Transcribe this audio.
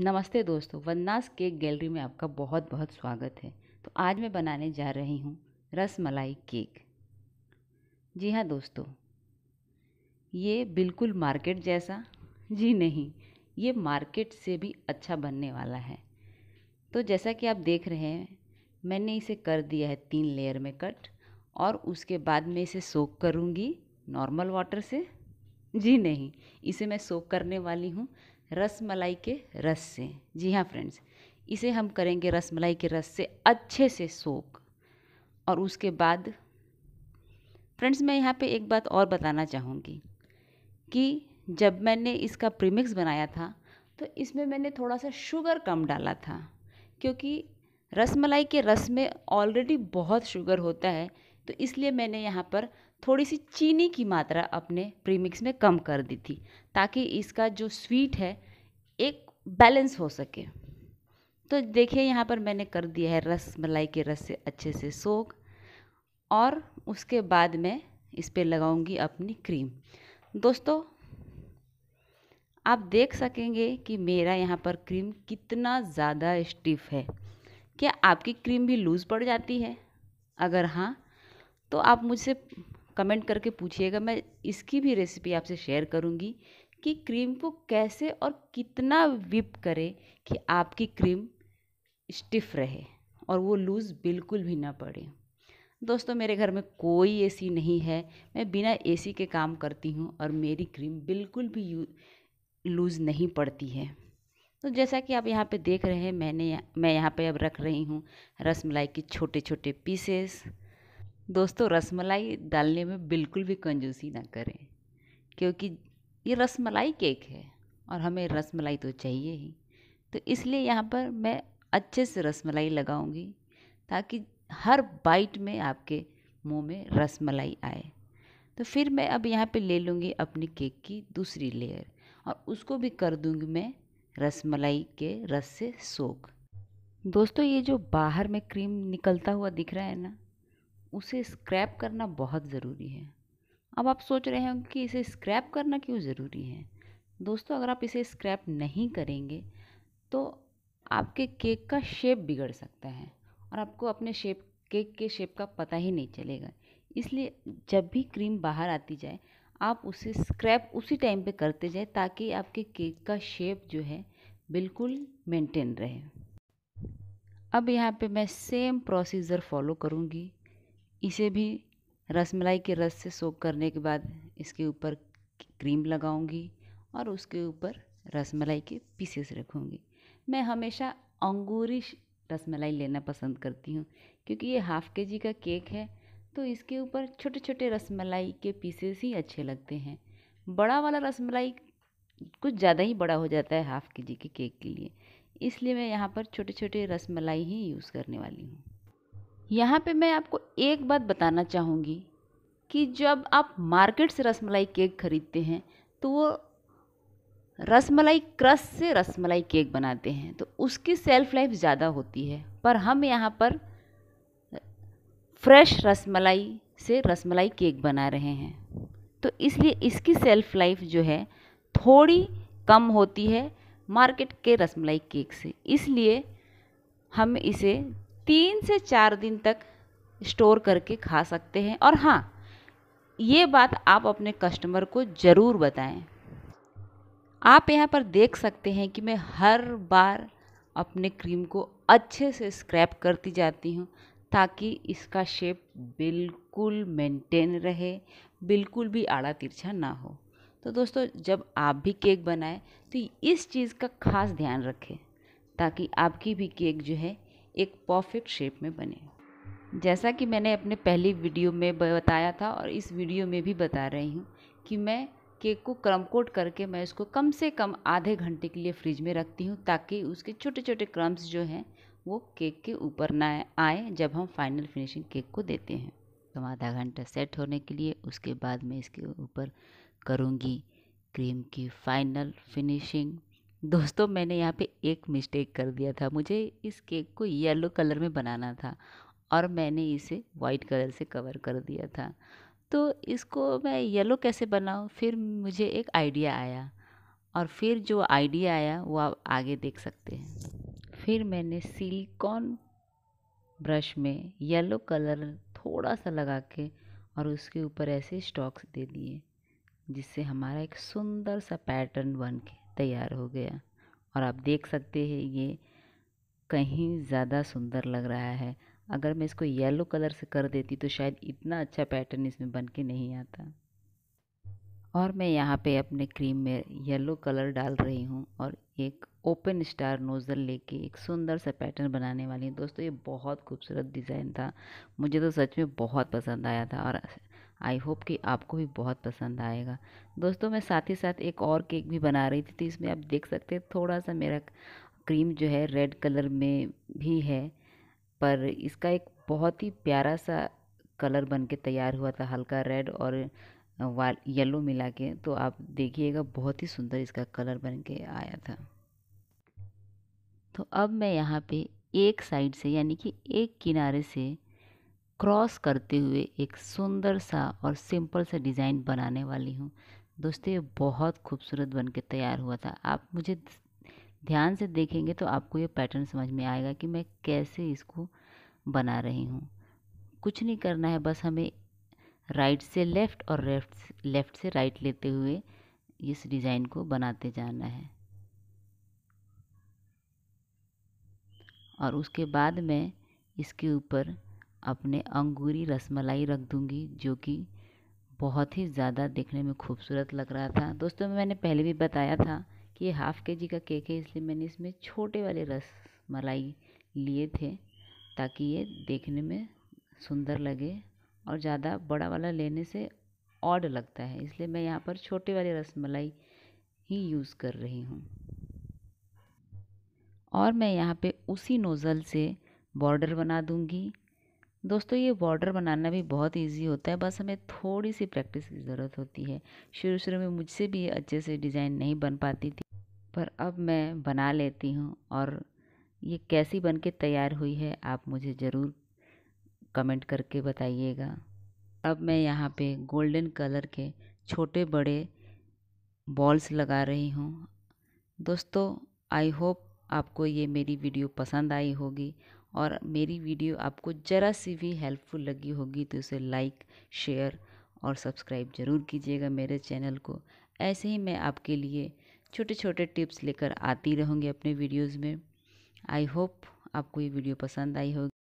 नमस्ते दोस्तों वन्नास cake gallery में आपका बहुत बहुत स्वागत है तो आज मैं बनाने जा रही हूँ रस मलाई केक जी हाँ दोस्तों ये बिल्कुल मार्केट जैसा जी नहीं ये मार्केट से भी अच्छा बनने वाला है तो जैसा कि आप देख रहे हैं मैंने इसे कर दिया है तीन लेयर में कट और उसके बाद मैं इसे सोक करूँगी नॉर्मल वाटर से जी नहीं इसे मैं सोक करने वाली हूँ रस मलाई के रस से जी हाँ फ्रेंड्स इसे हम करेंगे रस मलाई के रस से अच्छे से सोख और उसके बाद फ्रेंड्स मैं यहाँ पे एक बात और बताना चाहूँगी कि जब मैंने इसका प्रीमिक्स बनाया था तो इसमें मैंने थोड़ा सा शुगर कम डाला था क्योंकि रस मलाई के रस में ऑलरेडी बहुत शुगर होता है तो इसलिए मैंने यहाँ पर थोड़ी सी चीनी की मात्रा अपने प्रीमिक्स में कम कर दी थी ताकि इसका जो स्वीट है एक बैलेंस हो सके तो देखिए यहाँ पर मैंने कर दिया है रस मलाई के रस से अच्छे से सोख और उसके बाद मैं इस पर लगाऊंगी अपनी क्रीम दोस्तों आप देख सकेंगे कि मेरा यहाँ पर क्रीम कितना ज़्यादा स्टिफ है क्या आपकी क्रीम भी लूज़ पड़ जाती है अगर हाँ तो आप मुझसे कमेंट करके पूछिएगा मैं इसकी भी रेसिपी आपसे शेयर करूँगी कि क्रीम को कैसे और कितना विप करें कि आपकी क्रीम स्टिफ रहे और वो लूज़ बिल्कुल भी ना पड़े दोस्तों मेरे घर में कोई एसी नहीं है मैं बिना एसी के काम करती हूँ और मेरी क्रीम बिल्कुल भी लूज़ नहीं पड़ती है तो जैसा कि आप यहाँ पे देख रहे हैं मैंने मैं यहाँ पे अब रख रही हूँ रसमलाई के छोटे छोटे पीसेस दोस्तों रसमलाई डालने में बिल्कुल भी कंजूसी ना करें क्योंकि ये रसमलाई केक है और हमें रसमलाई तो चाहिए ही तो इसलिए यहाँ पर मैं अच्छे से रसमलाई लगाऊंगी ताकि हर बाइट में आपके मुंह में रसमलाई आए तो फिर मैं अब यहाँ पे ले लूँगी अपनी केक की दूसरी लेयर और उसको भी कर दूँगी मैं रसमलाई के रस से सोख दोस्तों ये जो बाहर में क्रीम निकलता हुआ दिख रहा है ना उसे स्क्रैप करना बहुत ज़रूरी है अब आप सोच रहे होंगे कि इसे स्क्रैप करना क्यों ज़रूरी है दोस्तों अगर आप इसे स्क्रैप नहीं करेंगे तो आपके केक का शेप बिगड़ सकता है और आपको अपने शेप केक के शेप का पता ही नहीं चलेगा इसलिए जब भी क्रीम बाहर आती जाए आप उसे स्क्रैप उसी टाइम पे करते जाए ताकि आपके केक का शेप जो है बिल्कुल मेंटेन रहे अब यहाँ पे मैं सेम प्रोसीजर फॉलो करूँगी इसे भी रसमलाई के रस से सोख करने के बाद इसके ऊपर क्रीम लगाऊंगी और उसके ऊपर रसमलाई के पीसेस रखूंगी मैं हमेशा अंगूरी रसमलाई लेना पसंद करती हूँ क्योंकि ये हाफ़ के जी का केक है तो इसके ऊपर छोटे छोटे रसमलाई के पीसेस ही अच्छे लगते हैं बड़ा वाला रसमलाई कुछ ज़्यादा ही बड़ा हो जाता है हाफ़ के जी के केक के लिए इसलिए मैं यहाँ पर छोटे छोटे रसमलाई ही यूज़ करने वाली हूँ यहाँ पे मैं आपको एक बात बताना चाहूँगी कि जब आप मार्केट से रसमलाई केक खरीदते हैं तो वो रसमलाई क्रस से रसमलाई केक बनाते हैं तो उसकी सेल्फ लाइफ ज़्यादा होती है पर हम यहाँ पर फ्रेश रसमलाई से रसमलाई केक बना रहे हैं तो इसलिए इसकी सेल्फ लाइफ जो है थोड़ी कम होती है मार्केट के रसमलाई केक से इसलिए हम इसे तीन से चार दिन तक स्टोर करके खा सकते हैं और हाँ ये बात आप अपने कस्टमर को ज़रूर बताएं आप यहाँ पर देख सकते हैं कि मैं हर बार अपने क्रीम को अच्छे से स्क्रैप करती जाती हूँ ताकि इसका शेप बिल्कुल मेंटेन रहे बिल्कुल भी आड़ा तिरछा ना हो तो दोस्तों जब आप भी केक बनाएं तो इस चीज़ का खास ध्यान रखें ताकि आपकी भी केक जो है एक परफेक्ट शेप में बने जैसा कि मैंने अपने पहली वीडियो में बताया था और इस वीडियो में भी बता रही हूँ कि मैं केक को क्रम कोट करके मैं इसको कम से कम आधे घंटे के लिए फ्रिज में रखती हूँ ताकि उसके छोटे छोटे क्रम्स जो हैं वो केक के ऊपर ना आए जब हम फाइनल फिनिशिंग केक को देते हैं तो आधा घंटा सेट होने के लिए उसके बाद मैं इसके ऊपर करूँगी क्रीम की फाइनल फिनिशिंग दोस्तों मैंने यहाँ पे एक मिस्टेक कर दिया था मुझे इस केक को येलो कलर में बनाना था और मैंने इसे वाइट कलर से कवर कर दिया था तो इसको मैं येलो कैसे बनाऊँ फिर मुझे एक आइडिया आया और फिर जो आइडिया आया वो आप आगे देख सकते हैं फिर मैंने सिलिकॉन ब्रश में येलो कलर थोड़ा सा लगा के और उसके ऊपर ऐसे स्टॉक्स दे दिए जिससे हमारा एक सुंदर सा पैटर्न बन के तैयार हो गया और आप देख सकते हैं ये कहीं ज़्यादा सुंदर लग रहा है अगर मैं इसको येलो कलर से कर देती तो शायद इतना अच्छा पैटर्न इसमें बन के नहीं आता और मैं यहाँ पे अपने क्रीम में येलो कलर डाल रही हूँ और एक ओपन स्टार नोज़ल लेके एक सुंदर सा पैटर्न बनाने वाली हूँ दोस्तों ये बहुत खूबसूरत डिज़ाइन था मुझे तो सच में बहुत पसंद आया था और आई होप कि आपको भी बहुत पसंद आएगा दोस्तों मैं साथ ही साथ एक और केक भी बना रही थी तो इसमें आप देख सकते हैं थोड़ा सा मेरा क्रीम जो है रेड कलर में भी है पर इसका एक बहुत ही प्यारा सा कलर बन के तैयार हुआ था हल्का रेड और येलो मिला के तो आप देखिएगा बहुत ही सुंदर इसका कलर बन के आया था तो अब मैं यहाँ पे एक साइड से यानी कि एक किनारे से क्रॉस करते हुए एक सुंदर सा और सिंपल सा डिज़ाइन बनाने वाली हूँ दोस्तों ये बहुत खूबसूरत बन के तैयार हुआ था आप मुझे ध्यान से देखेंगे तो आपको ये पैटर्न समझ में आएगा कि मैं कैसे इसको बना रही हूँ कुछ नहीं करना है बस हमें राइट से लेफ़्ट और लेफ़्ट लेफ़्ट से राइट लेते हुए इस डिज़ाइन को बनाते जाना है और उसके बाद मैं इसके ऊपर अपने अंगूरी रसमलाई रख दूँगी जो कि बहुत ही ज़्यादा देखने में खूबसूरत लग रहा था दोस्तों मैंने पहले भी बताया था कि ये हाफ़ के जी का केक है इसलिए मैंने इसमें छोटे वाले रस मलाई लिए थे ताकि ये देखने में सुंदर लगे और ज़्यादा बड़ा वाला लेने से ऑड लगता है इसलिए मैं यहाँ पर छोटे वाले रस मलाई ही यूज़ कर रही हूँ और मैं यहाँ पे उसी नोज़ल से बॉर्डर बना दूँगी दोस्तों ये बॉर्डर बनाना भी बहुत इजी होता है बस हमें थोड़ी सी प्रैक्टिस की ज़रूरत होती है शुरू शुरू में मुझसे भी अच्छे से डिज़ाइन नहीं बन पाती थी पर अब मैं बना लेती हूँ और ये कैसी बन के तैयार हुई है आप मुझे ज़रूर कमेंट करके बताइएगा अब मैं यहाँ पे गोल्डन कलर के छोटे बड़े बॉल्स लगा रही हूँ दोस्तों आई होप आपको ये मेरी वीडियो पसंद आई होगी और मेरी वीडियो आपको ज़रा सी भी हेल्पफुल लगी होगी तो उसे लाइक शेयर और सब्सक्राइब ज़रूर कीजिएगा मेरे चैनल को ऐसे ही मैं आपके लिए छोटे छोटे टिप्स लेकर आती रहूँगी अपने वीडियोज़ में आई होप आपको ये वीडियो पसंद आई होगी